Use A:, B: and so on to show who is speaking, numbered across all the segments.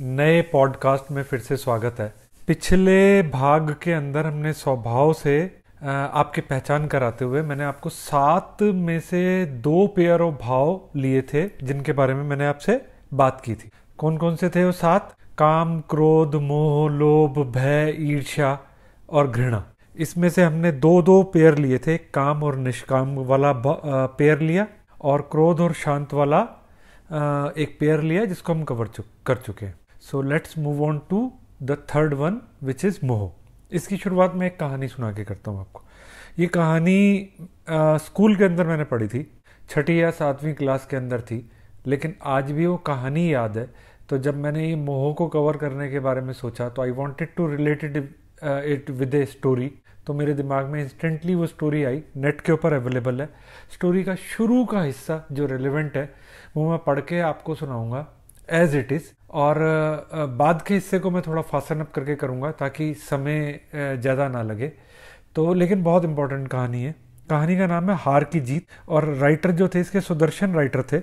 A: नए पॉडकास्ट में फिर से स्वागत है पिछले भाग के अंदर हमने स्वभाव से आपकी पहचान कराते हुए मैंने आपको सात में से दो पेयर ऑफ भाव लिए थे जिनके बारे में मैंने आपसे बात की थी कौन कौन से थे वो सात काम क्रोध मोह लोभ भय ईर्ष्या और घृणा इसमें से हमने दो दो पेयर लिए थे काम और निष्काम वाला पेयर लिया और क्रोध और शांत वाला एक पेयर लिया जिसको हम कवर चुक कर चुके हैं so let's move on to the third one which is मोह इसकी शुरुआत मैं एक कहानी सुना के करता हूँ आपको ये कहानी आ, स्कूल के अंदर मैंने पढ़ी थी छठी या सातवीं क्लास के अंदर थी लेकिन आज भी वो कहानी याद है तो जब मैंने ये मोह को कवर करने के बारे में सोचा तो I wanted to related it with a story तो मेरे दिमाग में इंस्टेंटली वो स्टोरी आई नेट के ऊपर अवेलेबल है स्टोरी का शुरू का हिस्सा जो रेलिवेंट है वो मैं पढ़ के आपको सुनाऊंगा एज इट इज़ और बाद के हिस्से को मैं थोड़ा फासन अप करके करूँगा ताकि समय ज़्यादा ना लगे तो लेकिन बहुत इम्पोर्टेंट कहानी है कहानी का नाम है हार की जीत और राइटर जो थे इसके सुदर्शन राइटर थे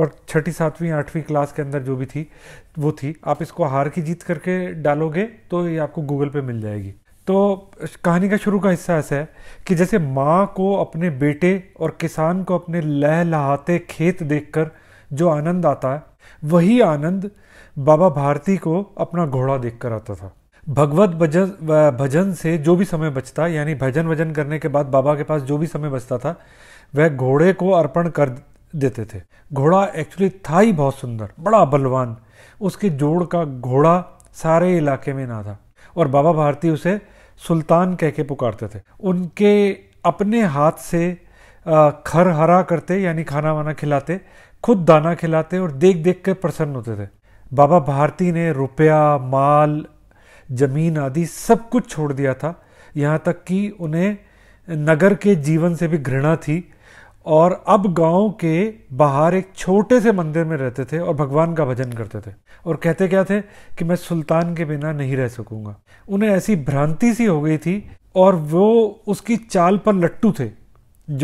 A: और छठी सातवीं आठवीं क्लास के अंदर जो भी थी वो थी आप इसको हार की जीत करके डालोगे तो ये आपको गूगल पे मिल जाएगी तो कहानी का शुरू का हिस्सा ऐसा है कि जैसे माँ को अपने बेटे और किसान को अपने लहलहाते खेत देखकर जो आनंद आता है वही आनंद बाबा भारती को अपना घोड़ा देख कर आता था भगवत भजन भजन से जो भी समय बचता यानी भजन वजन करने के बाद बाबा के पास जो भी समय बचता था वह घोड़े को अर्पण कर देते थे घोड़ा एक्चुअली था ही बहुत सुंदर बड़ा बलवान उसके जोड़ का घोड़ा सारे इलाके में ना था और बाबा भारती उसे सुल्तान कह के पुकारते थे उनके अपने हाथ से खर हरा करते यानी खाना वाना खिलाते खुद दाना खिलाते और देख देख कर प्रसन्न होते थे बाबा भारती ने रुपया माल जमीन आदि सब कुछ छोड़ दिया था यहाँ तक कि उन्हें नगर के जीवन से भी घृणा थी और अब गांव के बाहर एक छोटे से मंदिर में रहते थे और भगवान का भजन करते थे और कहते क्या थे कि मैं सुल्तान के बिना नहीं रह सकूंगा उन्हें ऐसी भ्रांति सी हो गई थी और वो उसकी चाल पर लट्टू थे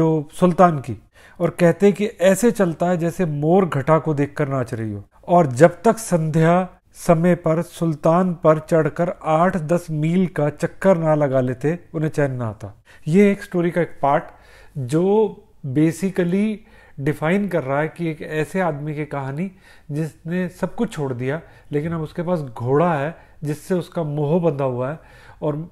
A: जो सुल्तान की और कहते कि ऐसे चलता है जैसे मोर घटा को देखकर नाच रही हो और जब तक संध्या समय पर सुल्तान पर चढ़कर आठ दस मील का चक्कर ना लगा लेते उन्हें चैन ना आता ये एक स्टोरी का एक पार्ट जो बेसिकली डिफाइन कर रहा है कि एक ऐसे आदमी की कहानी जिसने सब कुछ छोड़ दिया लेकिन अब उसके पास घोड़ा है जिससे उसका मोह बंधा हुआ है और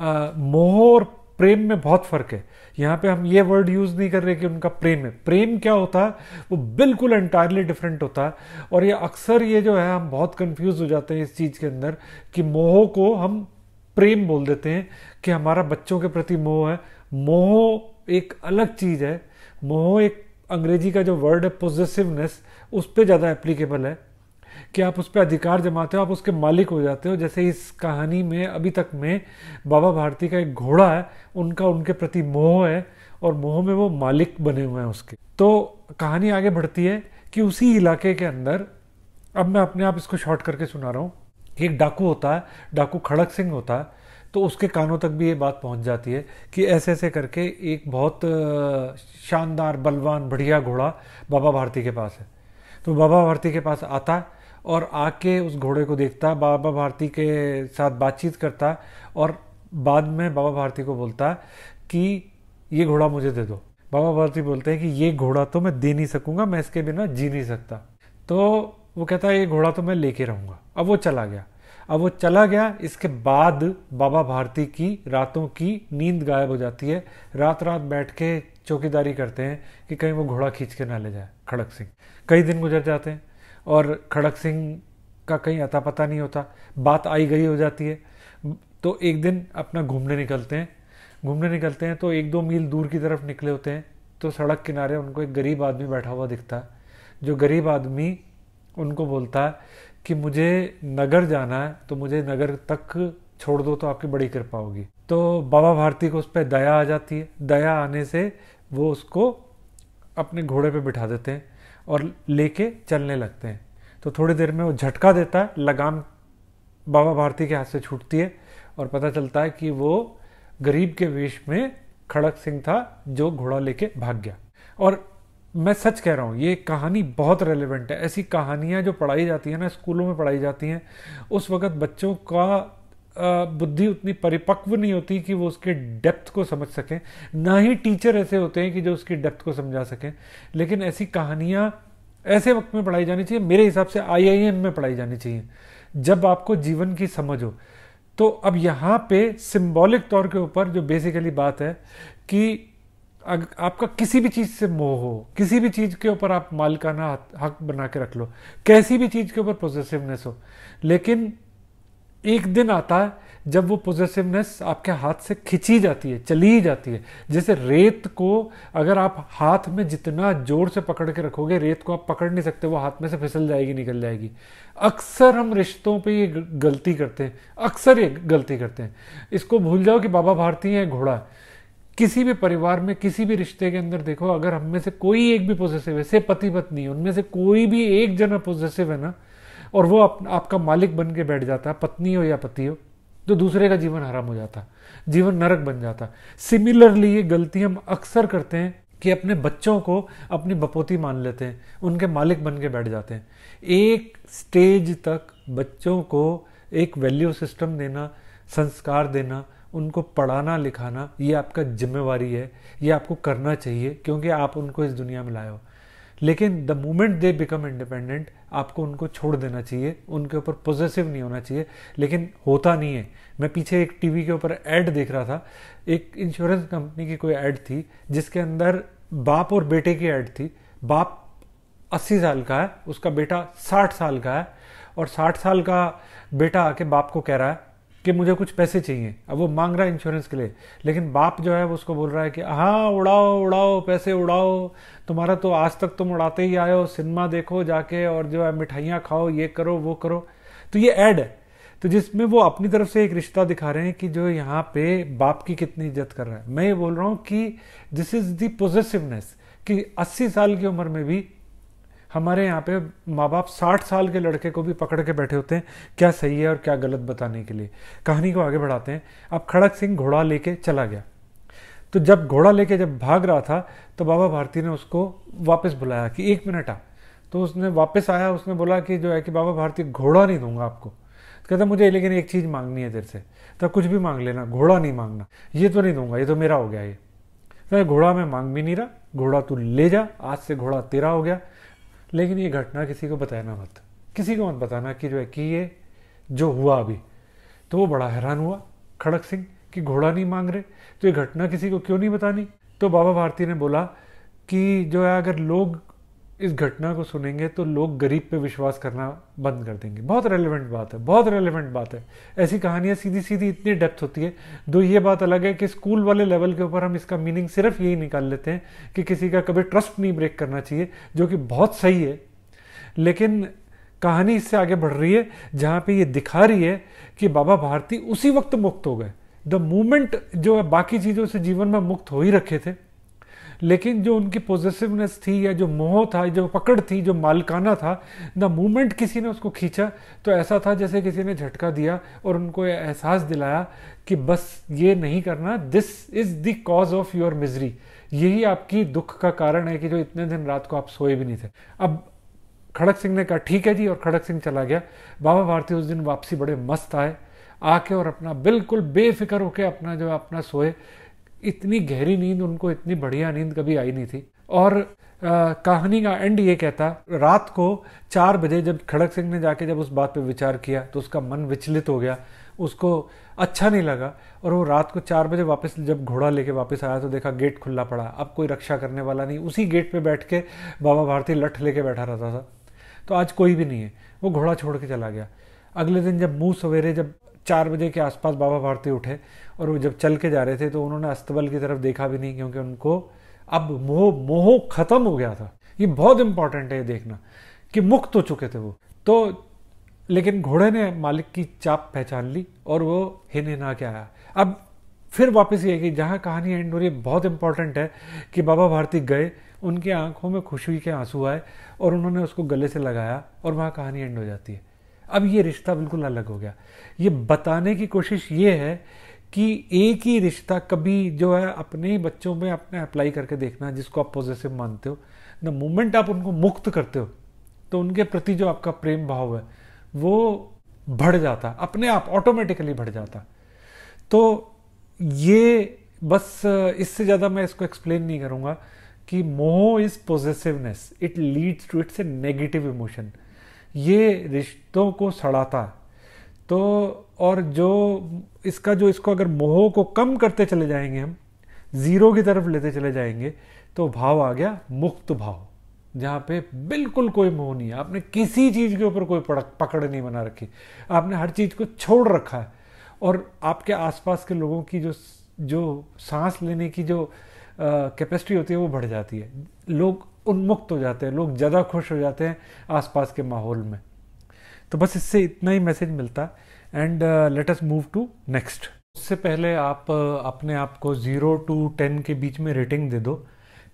A: आ, मोह और प्रेम में बहुत फ़र्क है यहाँ पे हम ये वर्ड यूज़ नहीं कर रहे कि उनका प्रेम है प्रेम क्या होता है वो बिल्कुल एंटायरली डिफरेंट होता है और ये अक्सर ये जो है हम बहुत कंफ्यूज हो जाते हैं इस चीज़ के अंदर कि मोह को हम प्रेम बोल देते हैं कि हमारा बच्चों के प्रति मोह है मोह एक अलग चीज़ है मोह एक अंग्रेजी का जो वर्ड है पॉजिटिवनेस उस पर ज़्यादा एप्लीकेबल है कि आप उस पर अधिकार जमाते हो आप उसके मालिक हो जाते हो जैसे इस कहानी में अभी तक में बाबा भारती का एक घोड़ा है उनका उनके प्रति मोह है और मोह में वो मालिक बने हुए हैं उसके तो कहानी आगे बढ़ती है कि उसी इलाके के अंदर अब मैं अपने आप इसको शॉर्ट करके सुना रहा हूँ कि एक डाकू होता है डाकू खड़क सिंह होता है तो उसके कानों तक भी ये बात पहुंच जाती है कि ऐसे ऐसे करके एक बहुत शानदार बलवान बढ़िया घोड़ा बाबा भारती के पास है तो बाबा भारती के पास आता है और आके उस घोड़े को देखता बाबा भारती के साथ बातचीत करता और बाद में बाबा भारती को बोलता कि ये घोड़ा मुझे दे दो बाबा भारती बोलते हैं कि ये घोड़ा तो मैं दे नहीं सकूंगा मैं इसके बिना जी नहीं सकता तो वो कहता है ये घोड़ा तो मैं लेके रहूंगा अब वो चला गया अब वो चला गया इसके बाद बाबा भारती की रातों की नींद गायब हो जाती है रात रात बैठ के चौकीदारी करते हैं कि कहीं वो घोड़ा खींच के ना ले जाए खड़क सिंह कई दिन गुजर जाते हैं और खड़क सिंह का कहीं अता पता नहीं होता बात आई गई हो जाती है तो एक दिन अपना घूमने निकलते हैं घूमने निकलते हैं तो एक दो मील दूर की तरफ निकले होते हैं तो सड़क किनारे उनको एक गरीब आदमी बैठा हुआ दिखता है जो गरीब आदमी उनको बोलता है कि मुझे नगर जाना है तो मुझे नगर तक छोड़ दो तो आपकी बड़ी कृपा होगी तो बाबा भारती को उस पर दया आ जाती है दया आने से वो उसको अपने घोड़े पे बिठा देते हैं और लेके चलने लगते हैं तो थोड़ी देर में वो झटका देता है लगाम बाबा भारती के हाथ से छूटती है और पता चलता है कि वो गरीब के वेश में खड़क सिंह था जो घोड़ा लेके भाग गया और मैं सच कह रहा हूँ ये कहानी बहुत रेलिवेंट है ऐसी कहानियाँ जो पढ़ाई जाती हैं ना स्कूलों में पढ़ाई जाती हैं उस वक्त बच्चों का बुद्धि उतनी परिपक्व नहीं होती कि वो उसके डेप्थ को समझ सकें ना ही टीचर ऐसे होते हैं कि जो उसकी डेप्थ को समझा सकें लेकिन ऐसी कहानियाँ ऐसे वक्त में पढ़ाई जानी चाहिए मेरे हिसाब से आईआईएम में पढ़ाई जानी चाहिए जब आपको जीवन की समझ हो तो अब यहाँ पे सिंबॉलिक तौर के ऊपर जो बेसिकली बात है कि आपका किसी भी चीज़ से मोह हो किसी भी चीज़ के ऊपर आप मालिकाना हक बना के रख लो कैसी भी चीज़ के ऊपर पॉजिटिवनेस हो लेकिन एक दिन आता है जब वो पॉजिटिवनेस आपके हाथ से खिंची जाती है चली जाती है जैसे रेत को अगर आप हाथ में जितना जोर से पकड़ के रखोगे रेत को आप पकड़ नहीं सकते वो हाथ में से फिसल जाएगी निकल जाएगी अक्सर हम रिश्तों पे ये गलती करते हैं अक्सर ये गलती करते हैं इसको भूल जाओ कि बाबा भारती है घोड़ा किसी भी परिवार में किसी भी रिश्ते के अंदर देखो अगर हम में से कोई एक भी पॉजिटिव है से पति पत्नी उनमें से कोई भी एक जना पॉजिटिव है ना और वो आप, आपका मालिक बन के बैठ जाता है पत्नी हो या पति हो तो दूसरे का जीवन हराम हो जाता जीवन नरक बन जाता सिमिलरली ये गलती हम अक्सर करते हैं कि अपने बच्चों को अपनी बपोती मान लेते हैं उनके मालिक बन के बैठ जाते हैं एक स्टेज तक बच्चों को एक वैल्यू सिस्टम देना संस्कार देना उनको पढ़ाना लिखाना ये आपका जिम्मेवारी है ये आपको करना चाहिए क्योंकि आप उनको इस दुनिया में लाए हो लेकिन the moment they become independent आपको उनको छोड़ देना चाहिए उनके ऊपर पॉजिटिव नहीं होना चाहिए लेकिन होता नहीं है मैं पीछे एक टीवी के ऊपर ऐड देख रहा था एक इंश्योरेंस कंपनी की कोई ऐड थी जिसके अंदर बाप और बेटे की ऐड थी बाप अस्सी साल का है उसका बेटा साठ साल का है और साठ साल का बेटा आके बाप को कह रहा है कि मुझे कुछ पैसे चाहिए अब वो मांग रहा है इंश्योरेंस के लिए लेकिन बाप जो है वो उसको बोल रहा है कि हाँ उड़ाओ उड़ाओ पैसे उड़ाओ तुम्हारा तो आज तक तुम उड़ाते ही आए हो सिनेमा देखो जाके और जो है मिठाइयाँ खाओ ये करो वो करो तो ये ऐड है तो जिसमें वो अपनी तरफ से एक रिश्ता दिखा रहे हैं कि जो यहाँ पे बाप की कितनी इज्जत कर रहा है मैं ये बोल रहा हूँ कि दिस इज दी पॉजिटिवनेस कि 80 साल की उम्र में भी हमारे यहाँ पे माँ बाप साठ साल के लड़के को भी पकड़ के बैठे होते हैं क्या सही है और क्या गलत बताने के लिए कहानी को आगे बढ़ाते हैं अब खड़क सिंह घोड़ा लेके चला गया तो जब घोड़ा लेके जब भाग रहा था तो बाबा भारती ने उसको वापस बुलाया कि एक मिनट आ तो उसने वापस आया उसने बोला कि जो है कि बाबा भारती घोड़ा नहीं दूंगा आपको तो कहता मुझे लेकिन एक चीज़ मांगनी है तेरे से तो कुछ भी मांग लेना घोड़ा नहीं मांगना ये तो नहीं दूंगा ये तो मेरा हो गया ये तो घोड़ा मैं मांग भी नहीं रहा घोड़ा तू ले जा आज से घोड़ा तेरा हो गया लेकिन ये घटना किसी को बताना मत किसी को मत बताना कि जो है कि ये जो हुआ अभी तो वो बड़ा हैरान हुआ खड़क सिंह कि घोड़ा नहीं मांग रहे तो ये घटना किसी को क्यों नहीं बतानी तो बाबा भारती ने बोला कि जो है अगर लोग इस घटना को सुनेंगे तो लोग गरीब पे विश्वास करना बंद कर देंगे बहुत रेलिवेंट बात है बहुत रेलिवेंट बात है ऐसी कहानियाँ सीधी सीधी इतनी डेप्थ होती है दो ये बात अलग है कि स्कूल वाले लेवल के ऊपर हम इसका मीनिंग सिर्फ यही निकाल लेते हैं कि किसी का कभी ट्रस्ट नहीं ब्रेक करना चाहिए जो कि बहुत सही है लेकिन कहानी इससे आगे बढ़ रही है जहाँ पे ये दिखा रही है कि बाबा भारती उसी वक्त मुक्त हो गए द मूमेंट जो है बाकी चीज़ों से जीवन में मुक्त हो ही रखे थे लेकिन जो उनकी पॉजिटिवनेस थी या जो मोह था जो पकड़ थी जो मालकाना था द मोमेंट किसी ने उसको खींचा तो ऐसा था जैसे किसी ने झटका दिया और उनको एहसास दिलाया कि बस ये नहीं करना this is the cause of your misery यही आपकी दुख का कारण है कि जो इतने दिन रात को आप सोए भी नहीं थे अब खड़क सिंह ने कहा ठीक है जी और खड़क सिंह चला गया बाबा भारती उस दिन वापसी बड़े मस्त आए आके और अपना बिल्कुल बेफिक्र होके अपना जो अपना सोए इतनी गहरी नींद उनको इतनी बढ़िया नींद कभी आई नहीं थी और आ, कहानी का एंड ये कहता रात को चार बजे जब खड़क सिंह ने जाके जब उस बात पे विचार किया तो उसका मन विचलित हो गया उसको अच्छा नहीं लगा और वो रात को चार बजे वापस जब घोड़ा लेके वापस आया तो देखा गेट खुला पड़ा अब कोई रक्षा करने वाला नहीं उसी गेट पे बैठ के बाबा भारती लठ लेके बैठा रहता था तो आज कोई भी नहीं है वो घोड़ा छोड़ के चला गया अगले दिन जब मुँह सवेरे जब चार बजे के आसपास बाबा भारती उठे और वो जब चल के जा रहे थे तो उन्होंने अस्तबल की तरफ देखा भी नहीं क्योंकि उनको अब मोह मोह खत्म हो गया था ये बहुत इंपॉर्टेंट है ये देखना कि मुक्त हो चुके थे वो तो लेकिन घोड़े ने मालिक की चाप पहचान ली और वो हिन हिना के आया अब फिर वापस ये कि जहाँ कहानी एंड हो रही है बहुत इंपॉर्टेंट है कि बाबा भारती गए उनकी आंखों में खुशी के आंसू आए और उन्होंने उसको गले से लगाया और वहाँ कहानी एंड हो जाती है अब ये रिश्ता बिल्कुल अलग हो गया ये बताने की कोशिश ये है कि एक ही रिश्ता कभी जो है अपने ही बच्चों में अपने अप्लाई करके देखना जिसको आप पॉजिटिव मानते हो द मोमेंट आप उनको मुक्त करते हो तो उनके प्रति जो आपका प्रेम भाव है वो बढ़ जाता अपने आप ऑटोमेटिकली बढ़ जाता तो ये बस इससे ज़्यादा मैं इसको एक्सप्लेन नहीं करूँगा कि मोह is positiveness it leads to it's a negative emotion ये रिश्तों को सड़ाता है तो और जो इसका जो इसको अगर मोह को कम करते चले जाएंगे हम ज़ीरो की तरफ लेते चले जाएंगे तो भाव आ गया मुक्त भाव जहाँ पे बिल्कुल कोई मोह नहीं है आपने किसी चीज़ के ऊपर कोई पकड़ नहीं बना रखी आपने हर चीज़ को छोड़ रखा है और आपके आसपास के लोगों की जो जो सांस लेने की जो कैपेसिटी होती है वो बढ़ जाती है लोग उन्मुक्त हो जाते हैं लोग ज़्यादा खुश हो जाते हैं आसपास के माहौल में तो बस इससे इतना ही मैसेज मिलता and let us move to next उससे पहले आप uh, अपने आप को ज़ीरो टू टेन के बीच में रेटिंग दे दो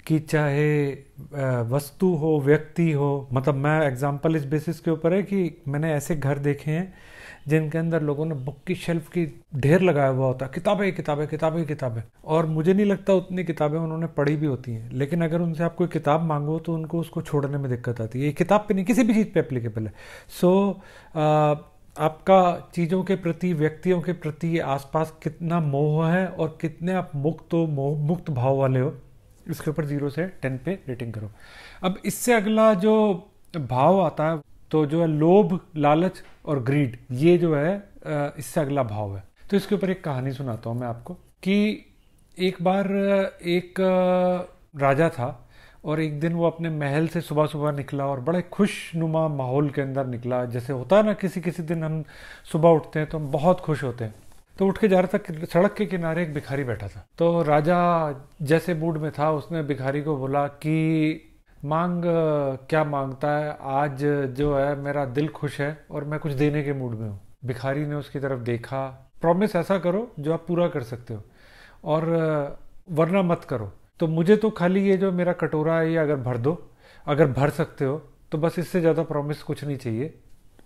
A: कि चाहे uh, वस्तु हो व्यक्ति हो मतलब मैं एग्जांपल इस बेसिस के ऊपर है कि मैंने ऐसे घर देखे हैं जिनके अंदर लोगों ने बुक की शेल्फ की ढेर लगाया हुआ होता है किताबें किताबें किताबें किताबें और मुझे नहीं लगता उतनी किताबें उन्होंने पढ़ी भी होती हैं लेकिन अगर उनसे आप कोई किताब मांगो तो उनको उसको छोड़ने में दिक्कत आती है ये किताब पर नहीं किसी भी चीज़ पर एप्लीकेबल है सो so, आपका चीज़ों के प्रति व्यक्तियों के प्रति आसपास कितना मोह है और कितने आप मुक्त हो मोह मुक्त भाव वाले हो इसके ऊपर जीरो से टेन पे रेटिंग करो अब इससे अगला जो भाव आता है तो जो है लोभ लालच और ग्रीड ये जो है इससे अगला भाव है तो इसके ऊपर एक कहानी सुनाता हूँ मैं आपको कि एक बार एक राजा था और एक दिन वो अपने महल से सुबह सुबह निकला और बड़े खुशनुमा माहौल के अंदर निकला जैसे होता है ना किसी किसी दिन हम सुबह उठते हैं तो हम बहुत खुश होते हैं तो उठ के जा रहा था सड़क के किनारे एक भिखारी बैठा था तो राजा जैसे मूड में था उसने भिखारी को बोला कि मांग क्या मांगता है आज जो है मेरा दिल खुश है और मैं कुछ देने के मूड में हूँ भिखारी ने उसकी तरफ देखा प्रॉमिस ऐसा करो जो आप पूरा कर सकते हो और वरना मत करो तो मुझे तो खाली ये जो मेरा कटोरा है ये अगर भर दो अगर भर सकते हो तो बस इससे ज़्यादा प्रॉमिस कुछ नहीं चाहिए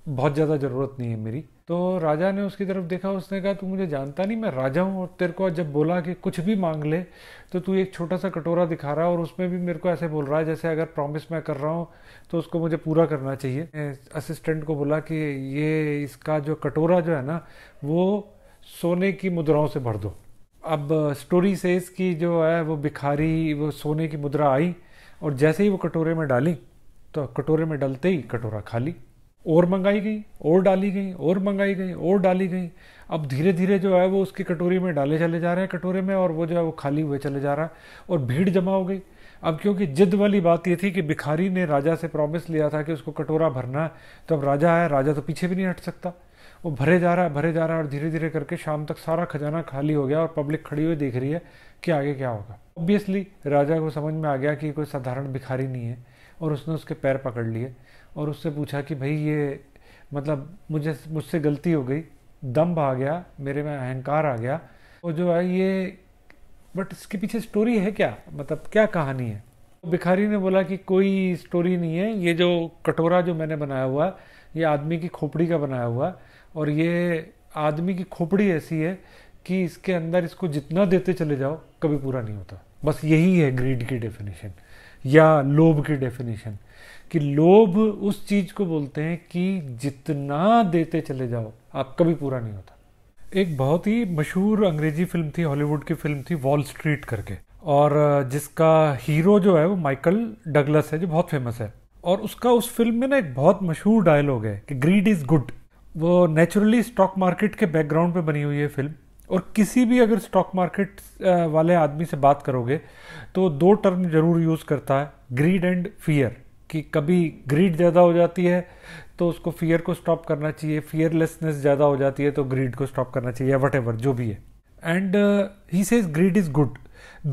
A: बहुत ज़्यादा ज़रूरत नहीं है मेरी तो राजा ने उसकी तरफ देखा उसने कहा तू मुझे जानता नहीं मैं राजा हूँ और तेरे को जब बोला कि कुछ भी मांग ले तो तू एक छोटा सा कटोरा दिखा रहा है और उसमें भी मेरे को ऐसे बोल रहा है जैसे अगर प्रॉमिस मैं कर रहा हूँ तो उसको मुझे पूरा करना चाहिए असिस्टेंट को बोला कि ये इसका जो कटोरा जो है ना वो सोने की मुद्राओं से भर दो अब स्टोरी से इसकी जो है वो भिखारी वो सोने की मुद्रा आई और जैसे ही वो कटोरे में डाली तो कटोरे में डलते ही कटोरा खाली और मंगाई गई और डाली गई और मंगाई गई और डाली गई अब धीरे धीरे जो है वो उसकी कटोरी में डाले चले जा रहे हैं कटोरे में और वो जो है वो खाली हुए चले जा रहा है और भीड़ जमा हो गई अब क्योंकि जिद वाली बात ये थी कि भिखारी ने राजा से प्रॉमिस लिया था कि उसको कटोरा भरना है तो अब राजा है राजा तो पीछे भी नहीं हट सकता वो भरे जा रहा है भरे जा रहा है और धीरे धीरे करके शाम तक सारा खजाना खाली हो गया और पब्लिक खड़ी हुई देख रही है कि आगे क्या होगा ऑब्वियसली राजा को समझ में आ गया कि कोई साधारण भिखारी नहीं है और उसने उसके पैर पकड़ लिए और उससे पूछा कि भाई ये मतलब मुझे मुझसे गलती हो गई दम्ब आ गया मेरे में अहंकार आ गया और जो है ये बट इसके पीछे स्टोरी है क्या मतलब क्या कहानी है तो भिखारी ने बोला कि कोई स्टोरी नहीं है ये जो कटोरा जो मैंने बनाया हुआ ये आदमी की खोपड़ी का बनाया हुआ और ये आदमी की खोपड़ी ऐसी है कि इसके अंदर इसको जितना देते चले जाओ कभी पूरा नहीं होता बस यही है ग्रीड की डेफिनेशन या लोभ की डेफिनेशन कि लोभ उस चीज को बोलते हैं कि जितना देते चले जाओ आप कभी पूरा नहीं होता एक बहुत ही मशहूर अंग्रेजी फिल्म थी हॉलीवुड की फिल्म थी वॉल स्ट्रीट करके और जिसका हीरो जो है वो माइकल डगलस है जो बहुत फेमस है और उसका उस फिल्म में ना एक बहुत मशहूर डायलॉग है कि ग्रीड इज़ गुड वो नेचुरली स्टॉक मार्केट के बैकग्राउंड पे बनी हुई है फिल्म और किसी भी अगर स्टॉक मार्केट वाले आदमी से बात करोगे तो दो टर्म जरूर यूज़ करता है ग्रीड एंड फियर कि कभी ग्रीड ज़्यादा हो जाती है तो उसको फियर को स्टॉप करना चाहिए फियरलेसनेस ज़्यादा हो जाती है तो ग्रीड को स्टॉप करना चाहिए वट एवर जो भी है and he says greed is good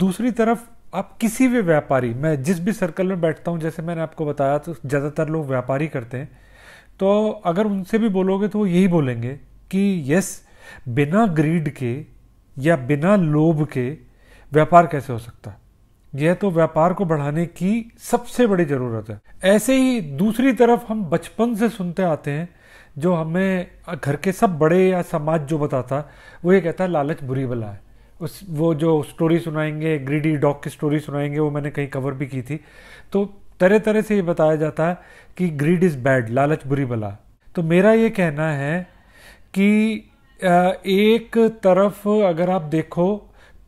A: दूसरी तरफ आप किसी भी व्यापारी मैं जिस भी सर्कल में बैठता हूँ जैसे मैंने आपको बताया तो ज़्यादातर लोग व्यापारी करते हैं तो अगर उनसे भी बोलोगे तो वो यही बोलेंगे कि यस बिना ग्रीड के या बिना लोभ के व्यापार कैसे हो सकता है यह तो व्यापार को बढ़ाने की सबसे बड़ी ज़रूरत है ऐसे ही दूसरी तरफ हम बचपन से सुनते आते हैं जो हमें घर के सब बड़े या समाज जो बताता वो ये कहता है लालच बुरी बला है उस वो जो स्टोरी सुनाएंगे ग्रीडी डॉग की स्टोरी सुनाएंगे वो मैंने कहीं कवर भी की थी तो तरह तरह से ये बताया जाता है कि ग्रीड इज़ बैड लालच बुरी बला तो मेरा ये कहना है कि एक तरफ अगर आप देखो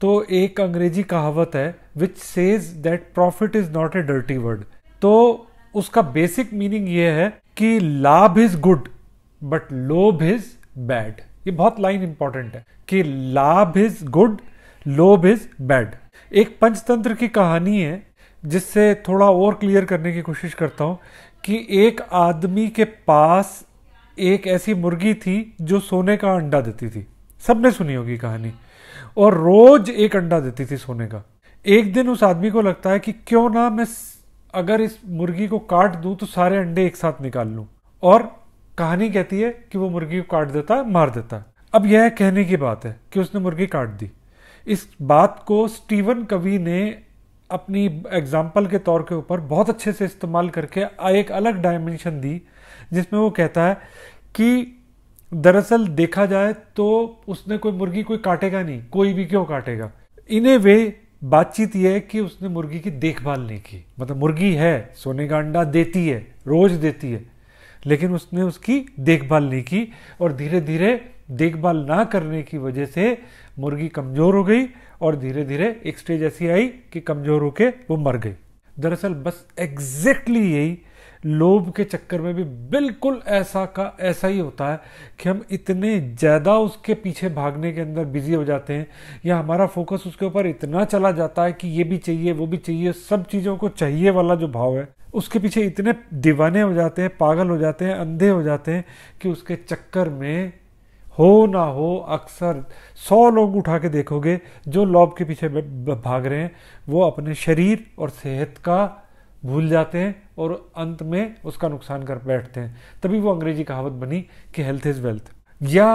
A: तो एक अंग्रेजी कहावत है which says that profit is not a dirty word तो उसका बेसिक मीनिंग ये है कि लाभ इज गुड बट लोभ इज बैड ये बहुत लाइन इंपॉर्टेंट है कि लाभ इज गुड लोभ इज बैड एक पंचतंत्र की कहानी है जिससे थोड़ा और क्लियर करने की कोशिश करता हूं कि एक आदमी के पास एक ऐसी मुर्गी थी जो सोने का अंडा देती थी सबने सुनी होगी कहानी और रोज एक अंडा देती थी सोने का एक दिन उस आदमी को लगता है कि क्यों ना मैं अगर इस मुर्गी को काट दूं तो सारे अंडे एक साथ निकाल लूं और कहानी कहती है कि वो मुर्गी को काट देता है मार देता है अब यह कहने की बात है कि उसने मुर्गी काट दी इस बात को स्टीवन कवि ने अपनी एग्जाम्पल के तौर के ऊपर बहुत अच्छे से इस्तेमाल करके एक अलग डायमेंशन दी जिसमें वो कहता है कि दरअसल देखा जाए तो उसने कोई मुर्गी कोई काटेगा नहीं कोई भी क्यों काटेगा इन ए वे बातचीत यह है कि उसने मुर्गी की देखभाल नहीं की मतलब मुर्गी है सोने का अंडा देती है रोज देती है लेकिन उसने उसकी देखभाल नहीं की और धीरे धीरे देखभाल ना करने की वजह से मुर्गी कमज़ोर हो गई और धीरे धीरे एक स्टेज ऐसी आई कि कमज़ोर होके वो मर गई दरअसल बस एग्जैक्टली यही लोभ के चक्कर में भी बिल्कुल ऐसा का ऐसा ही होता है कि हम इतने ज़्यादा उसके पीछे भागने के अंदर बिजी हो जाते हैं या हमारा फोकस उसके ऊपर इतना चला जाता है कि ये भी चाहिए वो भी चाहिए सब चीज़ों को चाहिए वाला जो भाव है उसके पीछे इतने दीवाने हो जाते हैं पागल हो जाते हैं अंधे हो जाते हैं कि उसके चक्कर में हो ना हो अक्सर सौ लोग उठा के देखोगे जो लॉब के पीछे भाग रहे हैं वो अपने शरीर और सेहत का भूल जाते हैं और अंत में उसका नुकसान कर बैठते हैं तभी वो अंग्रेजी कहावत बनी कि हेल्थ इज़ वेल्थ या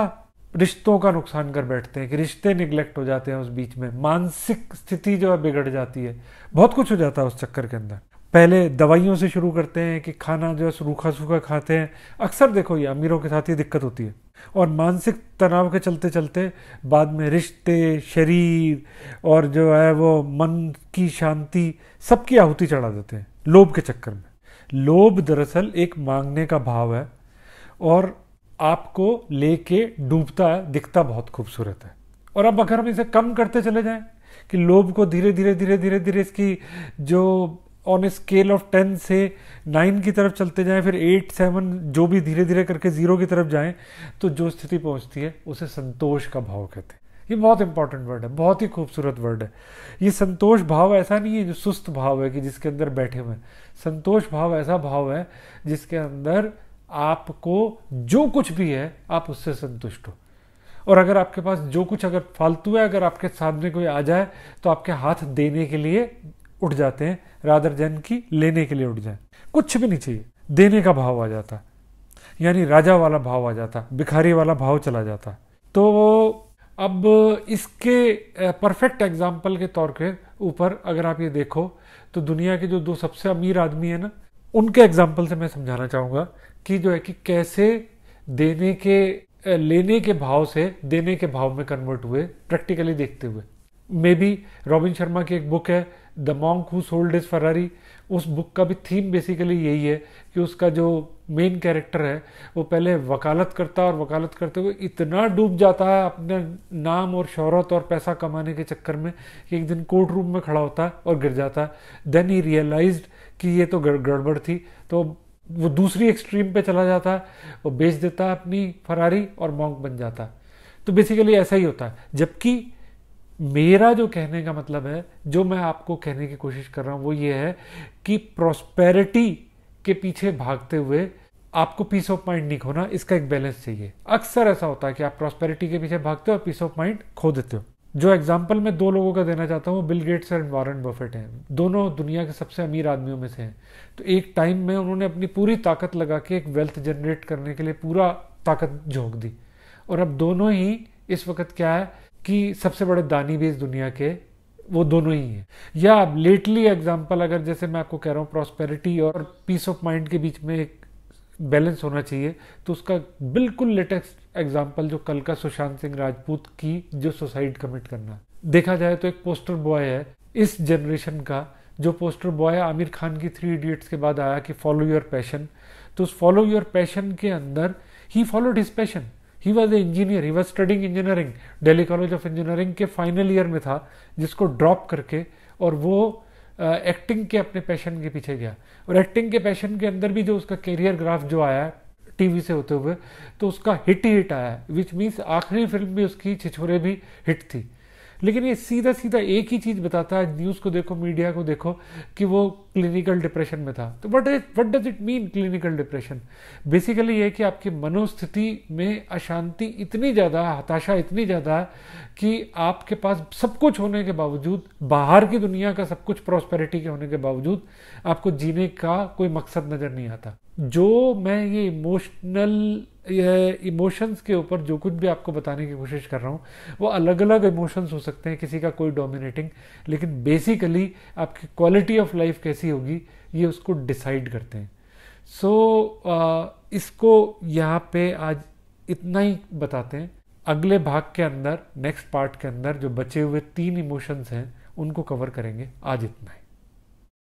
A: रिश्तों का नुकसान कर बैठते हैं कि रिश्ते निगलेक्ट हो जाते हैं उस बीच में मानसिक स्थिति जो है बिगड़ जाती है बहुत कुछ हो जाता है उस चक्कर के अंदर पहले दवाइयों से शुरू करते हैं कि खाना जो है रूखा सूखा खाते हैं अक्सर देखो ये अमीरों के साथ ये दिक्कत होती है और मानसिक तनाव के चलते चलते बाद में रिश्ते शरीर और जो है वो मन की शांति सबकी आहुति चढ़ा देते हैं लोभ के चक्कर में लोभ दरअसल एक मांगने का भाव है और आपको लेके डूबता है दिखता बहुत खूबसूरत है और अब अगर हम इसे कम करते चले जाएं कि लोभ को धीरे धीरे धीरे धीरे धीरे इसकी जो on a scale of ten से नाइन की तरफ चलते जाएं फिर एट सेवन जो भी धीरे धीरे करके ज़ीरो की तरफ जाएं तो जो स्थिति पहुंचती है उसे संतोष का भाव कहते हैं ये बहुत इंपॉर्टेंट वर्ड है बहुत ही खूबसूरत वर्ड है ये संतोष भाव ऐसा नहीं है जो सुस्त भाव है कि जिसके अंदर बैठे हुए हैं संतोष भाव ऐसा भाव है जिसके अंदर आपको जो कुछ भी है आप उससे संतुष्ट हो और अगर आपके पास जो कुछ अगर फालतू है अगर आपके सामने कोई आ जाए तो आपके हाथ देने के लिए उठ जाते हैं राधर जन की लेने के लिए उठ जाए कुछ भी नहीं चाहिए देने का भाव आ जाता यानी राजा वाला भाव आ जाता भिखारी वाला भाव चला जाता तो अब इसके परफेक्ट एग्जाम्पल के तौर के ऊपर अगर आप ये देखो तो दुनिया के जो दो सबसे अमीर आदमी है ना उनके एग्जाम्पल से मैं समझाना चाहूँगा कि जो है कि कैसे देने के लेने के भाव से देने के भाव में कन्वर्ट हुए प्रैक्टिकली देखते हुए मे बी रॉबिन शर्मा की एक बुक है the monk who sold his Ferrari उस बुक का भी थीम बेसिकली यही है कि उसका जो मेन कैरेक्टर है वो पहले वकालत करता और वकालत करते हुए इतना डूब जाता है अपने नाम और शहरत और पैसा कमाने के चक्कर में कि एक दिन कोर्ट रूम में खड़ा होता है और गिर जाता है देन ही रियलाइज कि ये तो गड़बड़ थी तो वो दूसरी एक्सट्रीम पे चला जाता है वो बेच देता है अपनी फरारी और मॉन्क बन जाता है तो बेसिकली ऐसा ही होता है जबकि मेरा जो कहने का मतलब है जो मैं आपको कहने की कोशिश कर रहा हूं वो ये है कि प्रॉस्पेरिटी के पीछे भागते हुए आपको पीस ऑफ माइंड नहीं खोना इसका एक बैलेंस चाहिए अक्सर ऐसा होता है कि आप प्रॉस्पेरिटी के पीछे भागते हो और पीस ऑफ माइंड खो देते हो जो एग्जाम्पल मैं दो लोगों का देना चाहता हूँ Bill Gates and Warren Buffett हैं दोनों दुनिया के सबसे अमीर आदमियों में से हैं तो एक टाइम में उन्होंने अपनी पूरी ताकत लगा के एक वेल्थ जनरेट करने के लिए पूरा ताकत झोंक दी और अब दोनों ही इस वक्त क्या है कि सबसे बड़े दानी भी इस दुनिया के वो दोनों ही हैं या लेटली एग्जाम्पल अगर जैसे मैं आपको कह रहा हूँ प्रॉस्पेरिटी और पीस ऑफ माइंड के बीच में एक बैलेंस होना चाहिए तो उसका बिल्कुल लेटेस्ट एग्जाम्पल जो कल का सुशांत सिंह राजपूत की जो सुसाइड कमिट करना देखा जाए तो एक पोस्टर बॉय है इस जनरेशन का जो पोस्टर बॉय आमिर खान की थ्री इडियट्स के बाद आया कि फॉलो योर पैशन तो उस फॉलो योर पैशन के अंदर ही followed his passion he was a engineer he was studying engineering Daly college of engineering के फाइनल ईयर में था जिसको ड्रॉप करके और वो एक्टिंग uh, के अपने पैशन के पीछे गया और एक्टिंग के पैशन के अंदर भी जो उसका करियर ग्राफ जो आया टीवी से होते हुए तो उसका हिट ही हिट आया विच मीन्स आखिरी फिल्म भी उसकी छिछोरे भी हिट थी लेकिन ये सीधा सीधा एक ही चीज़ बताता है न्यूज़ को देखो मीडिया को देखो कि वो क्लिनिकल डिप्रेशन में था तो what is what does it mean clinical depression basically ये कि आपकी मनोस्थिति में अशांति इतनी ज़्यादा हताशा इतनी ज़्यादा कि आपके पास सब कुछ होने के बावजूद बाहर की दुनिया का सब कुछ प्रॉस्पेरिटी के होने के बावजूद आपको जीने का कोई मकसद नज़र नहीं आता जो मैं ये इमोशनल यह इमोशंस के ऊपर जो कुछ भी आपको बताने की कोशिश कर रहा हूँ वो अलग अलग इमोशंस हो सकते हैं किसी का कोई डोमिनेटिंग लेकिन बेसिकली आपकी क्वालिटी ऑफ लाइफ कैसी होगी ये उसको डिसाइड करते हैं सो so, इसको यहाँ पे आज इतना ही बताते हैं अगले भाग के अंदर नेक्स्ट पार्ट के अंदर जो बचे हुए तीन इमोशंस हैं उनको कवर करेंगे आज इतना ही